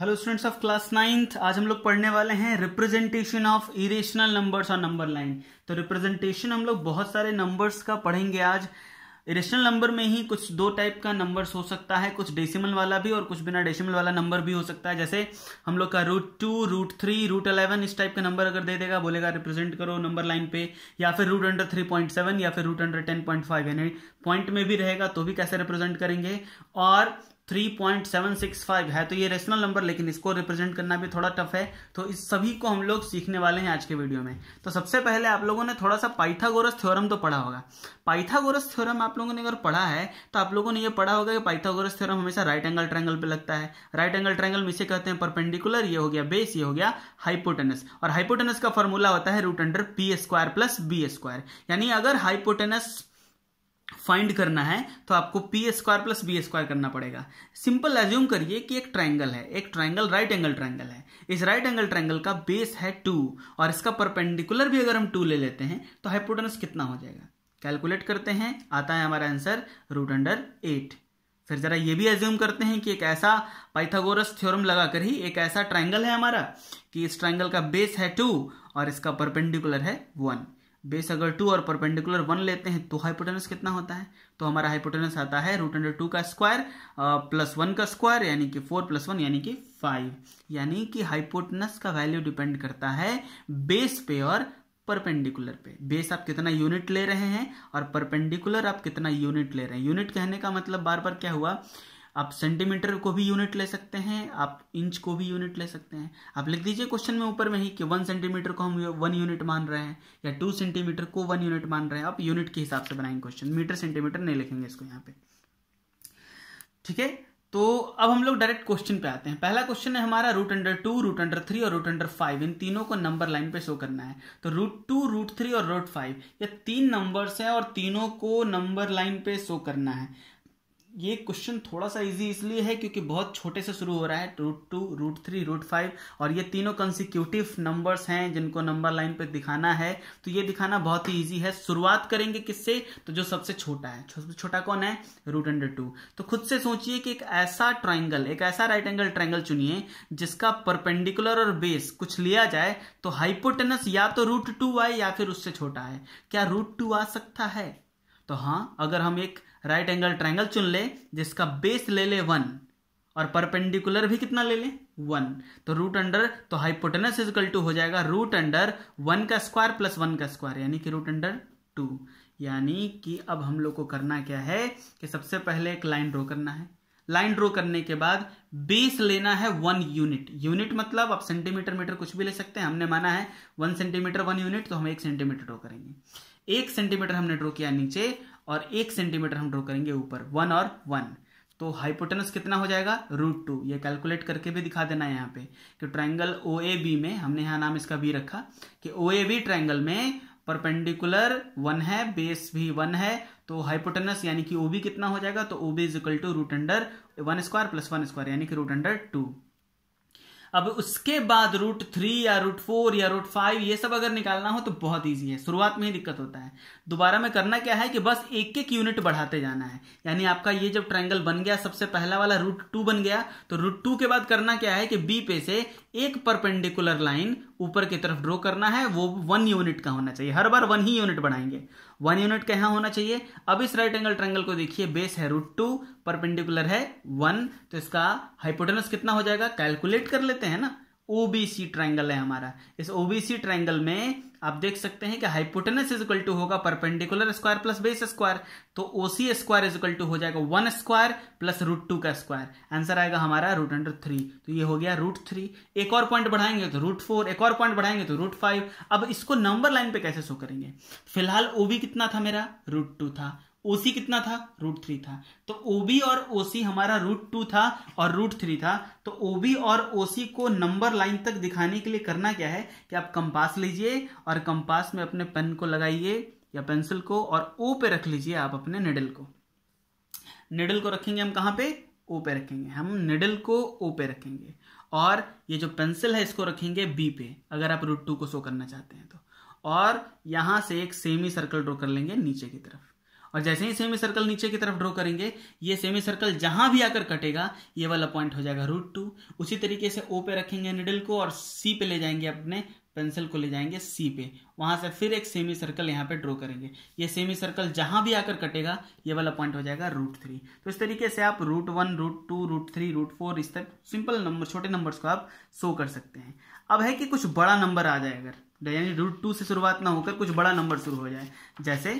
hello students of class ninth आज हम लोग पढ़ने वाले हैं रिप्रेजेंटेशन ऑफ इरेशनल नंबर्स और नंबर लाइन तो रिप्रेजेंटेशन हम लोग बहुत सारे नंबर्स का पढ़ेंगे आज इरेशनल नंबर में ही कुछ दो टाइप का नंबर्स हो सकता है कुछ डेसिमल वाला भी और कुछ बिना डेसिमल वाला नंबर भी हो सकता है जैसे हम लोग का root two root three root eleven इस टाइप का नंबर अगर दे देगा बोलेगा रिप्रेजेंट करो नंबर लाइन पे या फिर root under three point seven या फिर root under ten point five यानी पॉइंट में भी रहेगा तो भी कैसे रिप्रेजेंट करेंगे और 3.765 है तो ये रेशनल नंबर लेकिन इसको रिप्रेजेंट करना भी थोड़ा टफ है तो इस सभी को हम लोग सीखने वाले हैं आज के वीडियो में तो सबसे पहले आप लोगों ने थोड़ा सा पाइथागोरस थ्योरम तो पढ़ा होगा पाइथागोरस थ्योरम आप लोगों ने अगर पढ़ा है तो आप लोगों ने ये पढ़ा होगा कि पाइथागोरस थ्योरम हमेशा राइट एंगल ट्रैंगल पर लगता है राइट एंगल ट्रैंगल में इसे कहते हैं परपेंडिकुलर ये हो गया बेस ये हो गया हाइपोटेनस और हाइपोटेनस का फॉर्मूला होता है root under P square plus B square यानी अगर हाइपोटेनस फाइंड करना है तो आपको P square plus B square करना पड़ेगा सिंपल एज्यूम करिए कि एक ट्राइंगल है एक ट्राइंगल राइट एंगल ट्राइंगल है इस राइट एंगल ट्राइंगल का बेस है टू और इसका परपेंडिकुलर भी अगर हम टू ले लेते हैं तो हाइपोटेनस कितना हो जाएगा कैलकुलेट करते हैं आता है हमारा आंसर रूट अंडर एट फिर जरा ये भी एज्यूम करते हैं कि एक ऐसा पाइथागोरस थ्योरम लगाकर ही एक ऐसा ट्राइंगल है हमारा कि इस ट्राइंगल का बेस है टू और इसका परपेंडिकुलर है वन बेस अगर टू और परपेंडिकुलर वन लेते हैं तो हाइपोटेनस कितना होता है तो हमारा हाइपोटेनस आता है रूट अंडर टू का स्क्वायर प्लस वन का स्क्वायर यानी कि फोर प्लस वन यानी कि फाइव यानी कि हाइपोटेनस का वैल्यू डिपेंड करता है बेस पे और परपेंडिकुलर पे बेस आप कितना यूनिट ले रहे हैं और परपेंडिकुलर आप कितना यूनिट ले रहे हैं यूनिट कहने का मतलब बार बार क्या हुआ आप सेंटीमीटर को भी यूनिट ले सकते हैं आप इंच को भी यूनिट ले सकते हैं आप लिख दीजिए क्वेश्चन में ऊपर में ही कि वन सेंटीमीटर को हम वन यूनिट मान रहे हैं या टू सेंटीमीटर को वन यूनिट मान रहे हैं आप यूनिट के हिसाब से बनाएंगे क्वेश्चन मीटर सेंटीमीटर नहीं लिखेंगे इसको यहाँ पे ठीक है तो अब हम लोग डायरेक्ट क्वेश्चन पे आते हैं पहला क्वेश्चन है हमारा root under two root under three और रूट अंडर फाइव इन तीनों को नंबर लाइन पे शो करना है तो रूट टू रूट थ्री और रूट फाइव ये तीन नंबर्स हैं और तीनों को नंबर लाइन पे शो करना है ये क्वेश्चन थोड़ा सा इजी इसलिए है क्योंकि बहुत छोटे से शुरू हो रहा है root two root three root five और ये तीनों कंसिक्यूटिव नंबर्स हैं जिनको नंबर लाइन पे दिखाना है तो ये दिखाना बहुत ही इजी है शुरुआत करेंगे किससे तो जो सबसे छोटा है सबसे छोटा कौन है रूट अंडर टू तो खुद से सोचिए कि एक ऐसा ट्राइंगल एक ऐसा राइट एंगल ट्राइंगल चुनिए जिसका परपेंडिकुलर और बेस कुछ लिया जाए तो हाइपोटेनस या तो रूट टू आए या फिर उससे छोटा है क्या रूट टू आ सकता है तो हाँ अगर हम एक राइट एंगल ट्रायंगल चुन ले जिसका बेस ले ले वन और परपेंडिकुलर भी कितना ले ले वन तो रूट अंडर तो हाइपोटेनस इजकल टू हो जाएगा रूट अंडर वन का स्क्वायर प्लस वन का स्क्वायर यानी कि रूट अंडर टू यानी कि अब हम लोग को करना क्या है कि सबसे पहले एक लाइन ड्रॉ करना है लाइन ड्रॉ करने के बाद बेस लेना है वन यूनिट यूनिट मतलब आप सेंटीमीटर मीटर कुछ भी ले सकते हैं हमने माना है वन सेंटीमीटर वन यूनिट तो हम एक सेंटीमीटर ड्रॉ करेंगे एक सेंटीमीटर हमने ड्रॉ किया नीचे और एक सेंटीमीटर हम ड्रॉ करेंगे ऊपर वन और वन तो हाइपोटेनस कितना हो जाएगा रूट टू ये कैलकुलेट करके भी दिखा देना है यहाँ पे कि ट्राइंगल ओ ए बी में हमने यहाँ नाम इसका बी रखा कि ओ ए बी ट्राइंगल में परपेंडिकुलर वन है बेस भी वन है तो हाइपोटेनस यानी कि ओबी कितना हो जाएगा तो OB is equal to root under one square plus one square यानी कि रूट अंडर टू अब उसके बाद रूट थ्री या रूट फोर या रूट फाइव ये सब अगर निकालना हो तो बहुत इजी है शुरुआत में ही दिक्कत होता है दोबारा में करना क्या है कि बस एक एक यूनिट बढ़ाते जाना है यानी आपका ये जब ट्रायंगल बन गया सबसे पहला वाला रूट टू बन गया तो रूट टू के बाद करना क्या है कि बी पे से एक परपेंडिकुलर लाइन ऊपर की तरफ ड्रॉ करना है वो वन यूनिट का होना चाहिए हर बार वन ही यूनिट बनाएंगे वन यूनिट का यहां होना चाहिए अब इस राइट एंगल ट्रैंगल को देखिए बेस है रूट टू परपेंडिकुलर है वन तो इसका हाइपोटेनस कितना हो जाएगा कैलकुलेट कर लेते हैं ना ओबीसी ट्रैंगल है हमारा इस ओबीसी ट्रैंगल में आप देख सकते हैं कि हाइपोटेनस इज इक्वल टू होगा perpendicular square plus base square तो OC square is equal to हो जाएगा one square plus root two का स्क्वायर आंसर आएगा हमारा रूट अंडर थ्री तो ये हो गया रूट थ्री एक और पॉइंट बढ़ाएंगे तो रूट फोर एक और पॉइंट बढ़ाएंगे तो रूट फाइव अब इसको नंबर लाइन पे कैसे शो करेंगे फिलहाल ओ कितना था मेरा रूट टू था ओसी कितना था रूट थ्री था तो ओबी और ओसी हमारा रूट टू था और रूट थ्री था तो ओबी और ओसी को नंबर लाइन तक दिखाने के लिए करना क्या है कि आप कंपास लीजिए और कंपास में अपने पेन को लगाइए या पेंसिल को और ओ पे रख लीजिए आप अपने निडल को निडल को रखेंगे हम कहाँ पे ओ पे रखेंगे हम निडल को ओ पे रखेंगे और ये जो पेंसिल है इसको रखेंगे बी पे अगर आप रूट टू को शो करना चाहते हैं तो और यहां से एक सेमी सर्कल ड्रॉ कर लेंगे नीचे की तरफ और जैसे ही सेमी सर्कल नीचे की तरफ ड्रॉ करेंगे ये सेमी सर्कल जहां भी आकर कटेगा ये वाला पॉइंट हो जाएगा रूट टू उसी तरीके से ओ पे रखेंगे निडल को और सी पे ले जाएंगे अपने पेंसिल को ले जाएंगे सी पे वहां से फिर एक सेमी सर्कल यहाँ पे ड्रॉ करेंगे ये सेमी सर्कल जहां भी आकर कटेगा ये वाला पॉइंट हो जाएगा रूट थ्री तो इस तरीके से आप root one root two root three root four इस तरह सिंपल नंबर छोटे नंबर्स को आप शो कर सकते हैं अब है कि कुछ बड़ा नंबर आ जाए अगर यानी रूट टू से शुरुआत ना होकर कुछ बड़ा नंबर शुरू हो जाए जैसे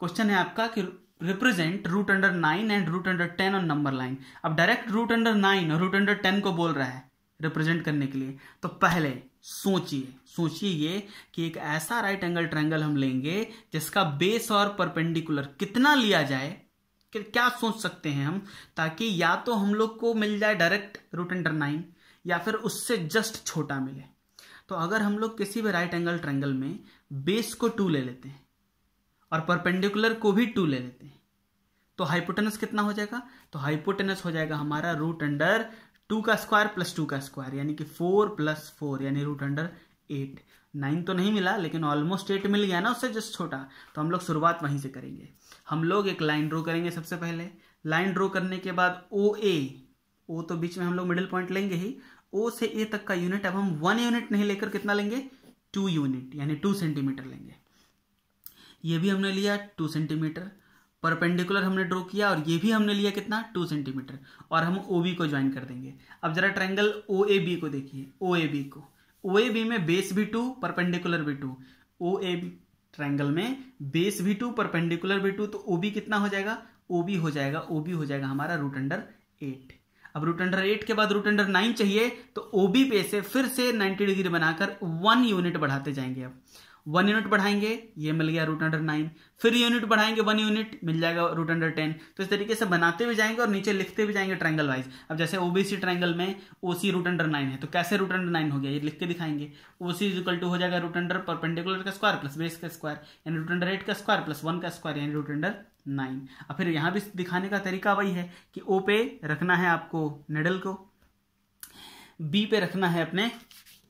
क्वेश्चन है आपका कि represent root under nine and root under ten on number line अब डायरेक्ट रूट अंडर नाइन और रूट अंडर टेन को बोल रहा है रिप्रेजेंट करने के लिए तो पहले सोचिए सोचिए ये कि एक ऐसा राइट एंगल ट्रायंगल हम लेंगे जिसका बेस और परपेंडिकुलर कितना लिया जाए कि क्या सोच सकते हैं हम ताकि या तो हम लोग को मिल जाए डायरेक्ट रूट अंडर नाइन या फिर उससे जस्ट छोटा मिले तो अगर हम लोग किसी भी राइट एंगल ट्रायंगल में बेस को टू ले लेते हैं और परपेंडिकुलर को भी टू ले लेते हैं तो हाइपोटेनस कितना हो जाएगा तो हाइपोटेनस हो जाएगा हमारा रूट अंडर टू का स्क्वायर प्लस टू का स्क्वायर यानी कि फोर प्लस फोर यानी रूट अंडर एट नाइन तो नहीं मिला लेकिन ऑलमोस्ट एट मिल गया ना उससे जस्ट छोटा तो हम लोग शुरुआत वहीं से करेंगे हम लोग एक लाइन ड्रॉ करेंगे सबसे पहले लाइन ड्रॉ करने के बाद ओ ए ओ तो बीच में हम लोग मिडिल पॉइंट लेंगे ही ओ से ए तक का यूनिट अब हम वन यूनिट नहीं लेकर कितना लेंगे टू यूनिट यानी टू सेंटीमीटर लेंगे ये भी हमने लिया टू सेंटीमीटर परपेंडिकुलर हमने ड्रॉ किया और ये भी हमने लिया कितना टू सेंटीमीटर और हम ओ बी को ज्वाइन कर देंगे अब जरा ट्रैंगल ओ ए बी को देखिए ओ ए बी को ओ ए बी में बेस भी टू परपेंडिकुलर भी two O A B triangle में बेस भी टू परपेंडिकुलर भी टू तो ओ बी कितना हो जाएगा ओ बी हो जाएगा ओ बी हो जाएगा हमारा रूट अंडर एट अब रूट अंडर एट के बाद रूट अंडर नाइन चाहिए तो ओ बी पे से फिर से नाइन्टी डिग्री बनाकर वन यूनिट बढ़ाते जाएंगे अब वन यूनिट बढ़ाएंगे ये मिल गया रूट अंडर नाइन फिर यूनिट बढ़ाएंगे वन यूनिट मिल जाएगा रूट अंडर टेन तो इस तरीके से बनाते भी जाएंगे और नीचे लिखते भी जाएंगे ट्रायंगल वाइज अब जैसे ओबीसी ट्रायंगल में ओसी रूट अंडर नाइन है तो कैसे रूट अंडर नाइन हो गया ये लिख के दिखाएंगे ओसी इक्वल टू हो जाएगा रूट अंडर परपेंडिकुलर का स्क्वायर प्लस बेस का स्क्वायर यानी रूट अंडर एट का स्क्वायर प्लस वन का स्क्वायर यानी रूट अंडर नाइन अब फिर यहाँ भी दिखाने का तरीका वही है कि ओ पे रखना है आपको निडल को बी पे रखना है अपने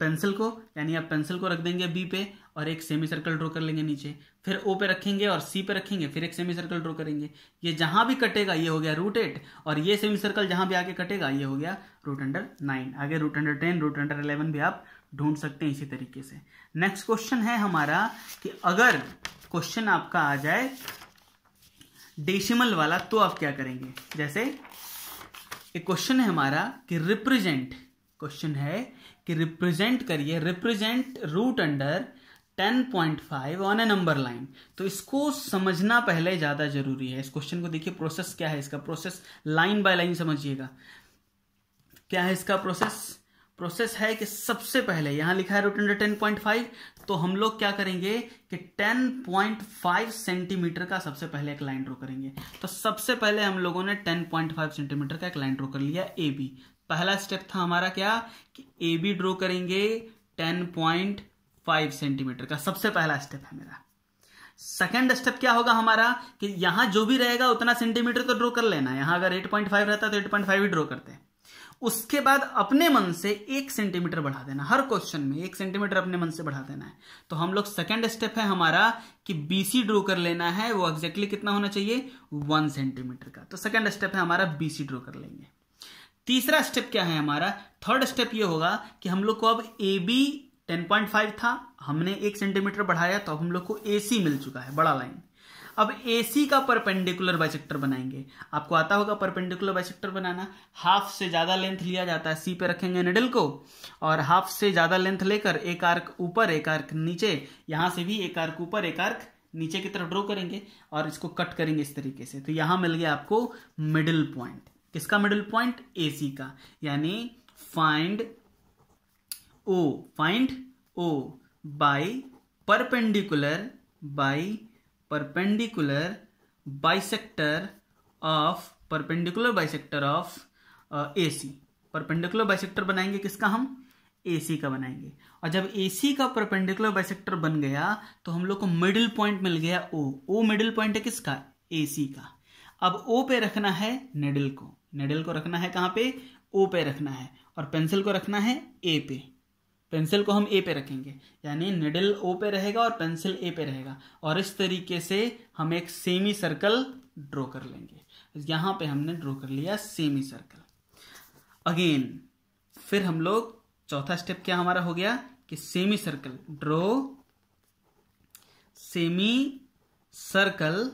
पेंसिल को यानी आप पेंसिल को रख देंगे बी पे और एक सेमी सर्कल ड्रॉ कर लेंगे नीचे फिर ओ पे रखेंगे और सी पे रखेंगे फिर एक सेमी सर्कल ड्रॉ करेंगे ये जहां भी कटेगा ये हो गया रूट एट और ये सेमी सर्कल जहां भी आके कटेगा ये हो गया रूट अंडर नाइन आगे root under ten root under eleven भी आप ढूंढ सकते हैं इसी तरीके से नेक्स्ट क्वेश्चन है हमारा कि अगर क्वेश्चन आपका आ जाए डेसिमल वाला तो आप क्या करेंगे जैसे एक क्वेश्चन है हमारा कि रिप्रेजेंट क्वेश्चन है कि रिप्रेजेंट करिए represent root under 10.5 on a number line तो इसको समझना पहले ज़्यादा जरूरी है इस क्वेश्चन को देखिए प्रोसेस क्या है इसका प्रोसेस लाइन बाय लाइन समझिएगा क्या है इसका प्रोसेस प्रोसेस है कि सबसे पहले यहां लिखा है root under ten point five तो हम लोग क्या करेंगे कि 10.5 सेंटीमीटर का सबसे पहले एक लाइन ड्रॉ करेंगे तो सबसे पहले हम लोगों ने टेन पॉइंट फाइव सेंटीमीटर का एक लाइन ड्रॉ कर लिया ए बी पहला स्टेप था हमारा क्या कि ए बी ड्रॉ करेंगे टेन पॉइंट फाइव सेंटीमीटर का सबसे पहला स्टेप है मेरा सेकेंड स्टेप क्या होगा हमारा कि यहां जो भी रहेगा उतना सेंटीमीटर तो ड्रॉ कर लेना यहां अगर एट पॉइंट फाइव रहता तो एट पॉइंट फाइव ही ड्रॉ करते हैं उसके बाद अपने मन से एक सेंटीमीटर बढ़ा देना हर क्वेश्चन में एक सेंटीमीटर अपने मन से बढ़ा देना है तो हम लोग सेकेंड स्टेप है हमारा कि बीसी ड्रो कर लेना है वो एग्जैक्टली exactly कितना होना चाहिए वन सेंटीमीटर का तो सेकेंड स्टेप है हमारा बीसी ड्रो कर लेंगे तीसरा स्टेप क्या है हमारा थर्ड स्टेप ये होगा कि हम लोग को अब A B ten point five था हमने एक सेंटीमीटर बढ़ाया तो अब हम लोग को ए सी मिल चुका है बड़ा लाइन अब ए सी का परपेंडिकुलर बाइसेक्टर बनाएंगे आपको आता होगा परपेंडिकुलर बाइसेक्टर बनाना हाफ से ज्यादा लेंथ लिया जाता है सी पे रखेंगे निडल को और हाफ से ज्यादा लेंथ लेकर एक आर्क ऊपर एक आर्क नीचे यहां से भी एक आर्क ऊपर एक आर्क नीचे की तरफ ड्रॉ करेंगे और इसको कट करेंगे इस तरीके से तो यहां मिल गया आपको मिडिल पॉइंट किसका मिडिल पॉइंट ए सी का यानी find O find O by perpendicular by perpendicular bisector of perpendicular bisector of A C perpendicular bisector बनाएंगे किसका हम ए सी का बनाएंगे और जब ए सी का परपेंडिकुलर बाइसेक्टर बन गया तो हम लोग को मिडिल पॉइंट मिल गया ओ ओ मिडिल पॉइंट है किसका ए सी का अब ओ पे रखना है नेडल को नेडल को रखना है कहाँ पे ओ पे रखना है और पेंसिल को रखना है ए पे पेंसिल को हम ए पे रखेंगे यानी नेडल ओ पे रहेगा और पेंसिल ए पे रहेगा और इस तरीके से हम एक सेमी सर्कल ड्रॉ कर लेंगे यहाँ पे हमने ड्रॉ कर लिया सेमी सर्कल अगेन फिर हम लोग चौथा स्टेप क्या हमारा हो गया कि semicircle draw semicircle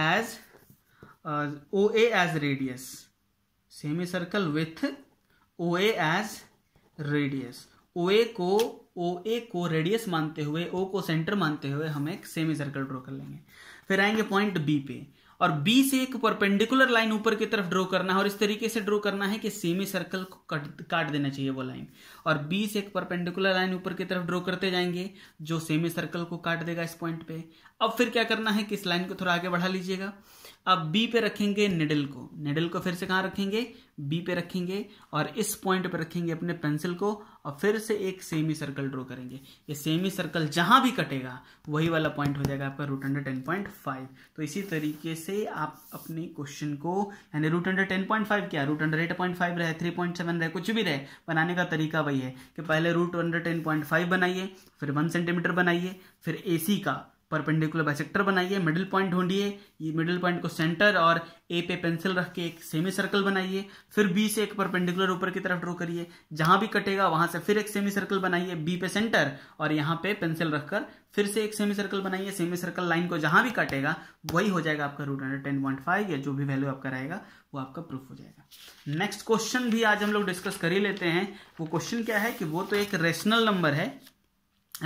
as O A as radius semicircle with O A as radius O A को ओ ए को रेडियस मानते हुए ओ को सेंटर मानते हुए हम एक सेमी सर्कल ड्रॉ कर लेंगे फिर आएंगे पॉइंट बी पे और बी से एक परपेंडिकुलर लाइन ऊपर की तरफ ड्रॉ करना है और इस तरीके से ड्रॉ करना है कि सेमी सर्कल को कट काट देना चाहिए वो लाइन और बी से एक परपेंडिकुलर लाइन ऊपर की तरफ ड्रॉ करते जाएंगे जो सेमी सर्कल को काट देगा इस पॉइंट पे अब फिर क्या करना है कि इस लाइन को थोड़ा आगे बढ़ा लीजिएगा अब बी पे रखेंगे निडल को निडल को फिर से कहां रखेंगे बी पे रखेंगे और इस पॉइंट पे रखेंगे अपने पेंसिल को और फिर से एक सेमी सर्कल ड्रॉ करेंगे ये सेमी सर्कल जहां भी कटेगा वही वाला पॉइंट हो जाएगा आपका root under ten point five तो इसी तरीके से आप अपने क्वेश्चन को यानी root under ten point five क्या root under eight point five रहे थ्री पॉइंट सेवन रहे कुछ भी रहे बनाने का तरीका वही है कि पहले root under ten point five बनाइए फिर वन सेंटीमीटर बनाइए फिर ए सी का परपेंडिकुलर बाइसेक्टर बनाइए मिडिल पॉइंट ढूंढिए ये मिडिल पॉइंट को सेंटर और ए पे पेंसिल रख के एक सेमी सर्कल बनाइए फिर बी से एक परपेंडिकुलर ऊपर की तरफ ड्रॉ करिए जहां भी कटेगा वहां से फिर एक सेमी सर्कल बनाइए बी पे सेंटर और यहाँ पे पेंसिल रखकर फिर से एक सेमी सर्कल बनाइए सेमी सर्कल लाइन को जहां भी काटेगा वही हो जाएगा आपका root under ten point five या जो भी वैल्यू आपका रहेगा वो आपका प्रूफ हो जाएगा नेक्स्ट क्वेश्चन भी आज हम लोग डिस्कस कर ही लेते हैं वो क्वेश्चन क्या है कि वो तो एक रेशनल नंबर है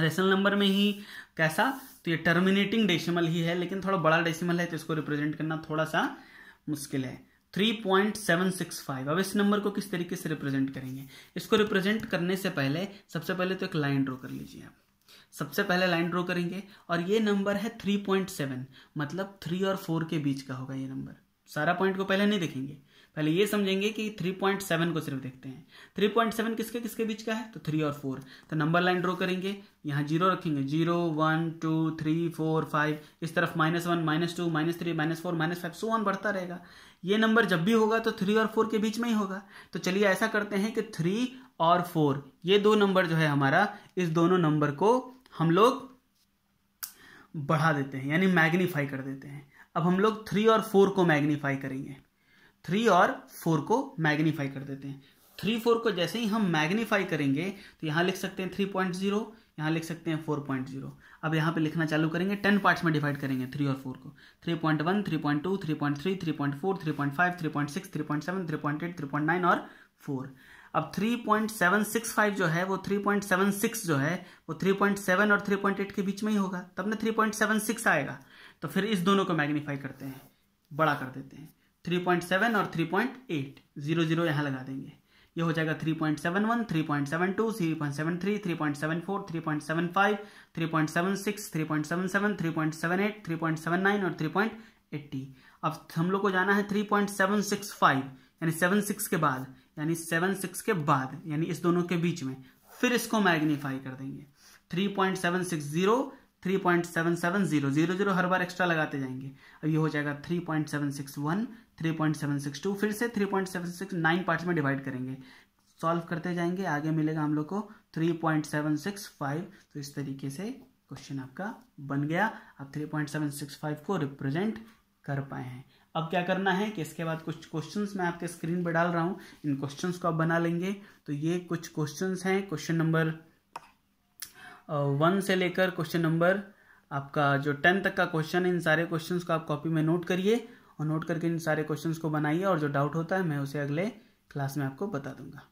रेशनल नंबर में ही कैसा तो ये टर्मिनेटिंग डेसिमल ही है लेकिन थोड़ा बड़ा डेसिमल है तो इसको रिप्रेजेंट करना थोड़ा सा मुश्किल है 3.765 अब इस नंबर को किस तरीके से रिप्रेजेंट करेंगे इसको रिप्रेजेंट करने से पहले सबसे पहले तो एक लाइन ड्रॉ कर लीजिए आप सबसे पहले लाइन ड्रॉ करेंगे और ये नंबर है 3.7 मतलब 3 और 4 के बीच का होगा ये नंबर सारा पॉइंट को पहले नहीं देखेंगे पहले ये समझेंगे कि 3.7 को सिर्फ देखते हैं 3.7 किसके किसके बीच का है तो थ्री और फोर तो नंबर लाइन ड्रॉ करेंगे यहाँ जीरो रखेंगे zero one two three four five इस तरफ minus one minus two minus three minus four minus five so one बढ़ता रहेगा ये नंबर जब भी होगा तो थ्री और फोर के बीच में ही होगा तो चलिए ऐसा करते हैं कि थ्री और फोर ये दो नंबर जो है हमारा इस दोनों नंबर को हम लोग बढ़ा देते हैं यानी मैग्नीफाई कर देते हैं अब हम लोग थ्री और फोर को मैग्नीफाई करेंगे थ्री और फोर को मैग्नीफाई कर देते हैं थ्री फोर को जैसे ही हम मैग्नीफाई करेंगे तो यहाँ लिख सकते हैं थ्री पॉइंट जीरो यहाँ लिख सकते हैं फोर पॉइंट जीरो अब यहाँ पे लिखना चालू करेंगे टेन पार्ट्स में डिवाइड करेंगे थ्री और फोर को three point one three point two three point three three point four three point five three point six three point seven three point eight three point nine और four अब three point seven six five जो है वो three point seven six जो है वो three point seven और three point eight के बीच में ही होगा तब ना सिक्स आएगा तो फिर इस दोनों को मैग्नीफाई करते हैं बड़ा कर देते हैं थ्री पॉइंट सेवन और three point eight zero zero यहाँ लगा देंगे ये हो जाएगा three point seven one three point seven two three point seven three three point seven four three point seven five three point seven six three point seven seven three point seven eight three point seven nine और three point eighty अब हम लोग को जाना है three point seven six five यानी seven six के बाद यानी सेवन सिक्स के बाद यानी इस दोनों के बीच में फिर इसको मैग्नीफाई कर देंगे three point seven six zero three point seven seven zero zero zero हर बार एक्स्ट्रा लगाते जाएंगे अब ये हो जाएगा three point seven six one three point seven six two फिर से three point seven six nine parts में डिवाइड करेंगे सॉल्व करते जाएंगे आगे मिलेगा हम लोग को three point seven six five तो इस तरीके से क्वेश्चन आपका बन गया आप three point seven six five को रिप्रेजेंट कर पाए हैं अब क्या करना है कि इसके बाद कुछ क्वेश्चंस मैं आपके स्क्रीन पर डाल रहा हूँ इन क्वेश्चंस को आप बना लेंगे तो ये कुछ क्वेश्चंस हैं क्वेश्चन नंबर वन से लेकर क्वेश्चन नंबर आपका जो टेन तक का क्वेश्चन है इन सारे क्वेश्चन को आप कॉपी में नोट करिए और नोट करके इन सारे क्वेश्चन को बनाइए और जो डाउट होता है मैं उसे अगले क्लास में आपको बता दूंगा